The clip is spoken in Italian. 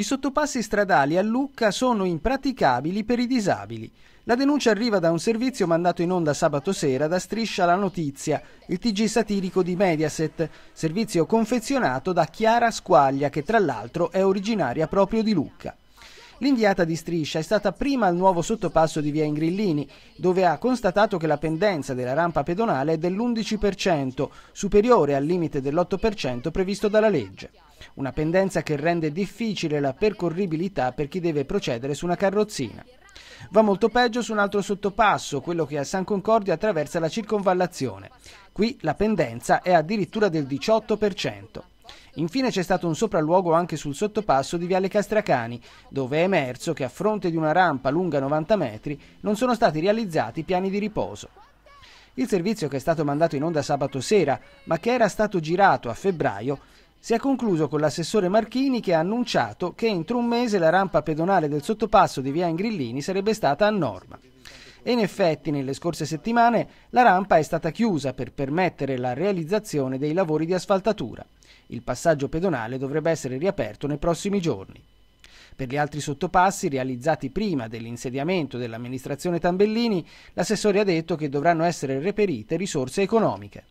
I sottopassi stradali a Lucca sono impraticabili per i disabili. La denuncia arriva da un servizio mandato in onda sabato sera da Striscia la Notizia, il TG satirico di Mediaset, servizio confezionato da Chiara Squaglia che tra l'altro è originaria proprio di Lucca. L'inviata di Striscia è stata prima al nuovo sottopasso di via Ingrillini, dove ha constatato che la pendenza della rampa pedonale è dell'11%, superiore al limite dell'8% previsto dalla legge. Una pendenza che rende difficile la percorribilità per chi deve procedere su una carrozzina. Va molto peggio su un altro sottopasso, quello che a San Concordio attraversa la circonvallazione. Qui la pendenza è addirittura del 18%. Infine c'è stato un sopralluogo anche sul sottopasso di Viale Castracani, dove è emerso che a fronte di una rampa lunga 90 metri non sono stati realizzati piani di riposo. Il servizio che è stato mandato in onda sabato sera, ma che era stato girato a febbraio, si è concluso con l'assessore Marchini che ha annunciato che entro un mese la rampa pedonale del sottopasso di Via Ingrillini sarebbe stata a norma e in effetti nelle scorse settimane la rampa è stata chiusa per permettere la realizzazione dei lavori di asfaltatura. Il passaggio pedonale dovrebbe essere riaperto nei prossimi giorni. Per gli altri sottopassi realizzati prima dell'insediamento dell'amministrazione Tambellini, l'assessore ha detto che dovranno essere reperite risorse economiche.